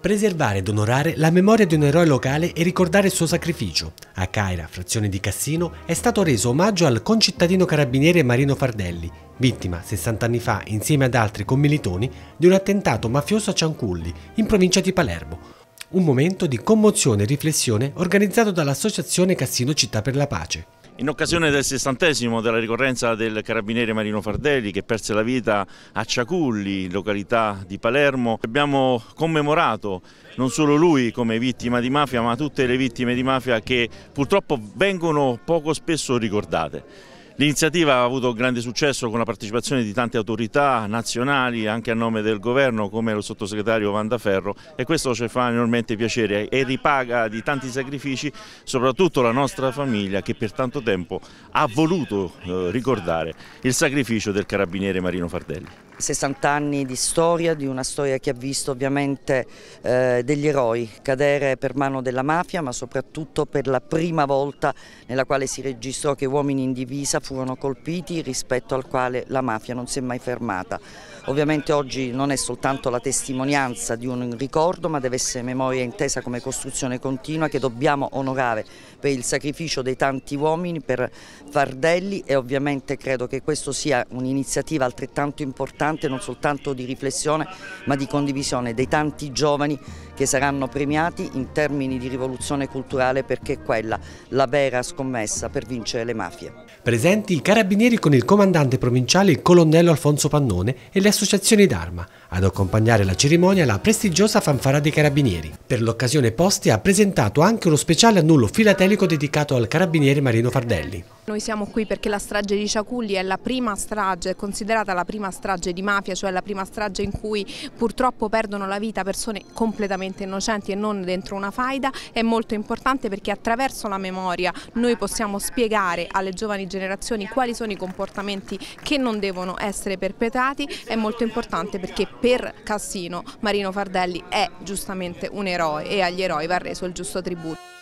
Preservare ed onorare la memoria di un eroe locale e ricordare il suo sacrificio. A Caira, frazione di Cassino, è stato reso omaggio al concittadino carabiniere Marino Fardelli, vittima 60 anni fa insieme ad altri commilitoni di un attentato mafioso a Cianculli, in provincia di Palermo. Un momento di commozione e riflessione organizzato dall'Associazione Cassino Città per la Pace. In occasione del sessantesimo della ricorrenza del carabiniere Marino Fardelli che perse la vita a Ciaculli, località di Palermo, abbiamo commemorato non solo lui come vittima di mafia ma tutte le vittime di mafia che purtroppo vengono poco spesso ricordate. L'iniziativa ha avuto grande successo con la partecipazione di tante autorità nazionali, anche a nome del governo, come lo sottosegretario Vandaferro e questo ci fa enormemente piacere e ripaga di tanti sacrifici soprattutto la nostra famiglia che per tanto tempo ha voluto eh, ricordare il sacrificio del carabiniere Marino Fardelli. 60 anni di storia, di una storia che ha visto ovviamente eh, degli eroi cadere per mano della mafia, ma soprattutto per la prima volta nella quale si registrò che uomini in divisa furono colpiti rispetto al quale la mafia non si è mai fermata. Ovviamente oggi non è soltanto la testimonianza di un ricordo, ma deve essere memoria intesa come costruzione continua che dobbiamo onorare per il sacrificio dei tanti uomini, per Fardelli e ovviamente credo che questa sia un'iniziativa altrettanto importante importante non soltanto di riflessione ma di condivisione dei tanti giovani che saranno premiati in termini di rivoluzione culturale perché è quella la vera scommessa per vincere le mafie. Presenti i carabinieri con il comandante provinciale il colonnello Alfonso Pannone e le associazioni d'arma. Ad accompagnare la cerimonia la prestigiosa fanfara dei carabinieri. Per l'occasione Posti ha presentato anche uno speciale annullo filatelico dedicato al carabiniere Marino Fardelli. Noi siamo qui perché la strage di Ciaculli è la prima strage, è considerata la prima strage di mafia, cioè la prima strage in cui purtroppo perdono la vita persone completamente innocenti e non dentro una faida. È molto importante perché attraverso la memoria noi possiamo spiegare alle giovani generazioni quali sono i comportamenti che non devono essere perpetrati. È molto importante perché per Cassino Marino Fardelli è giustamente un eroe e agli eroi va reso il giusto tributo.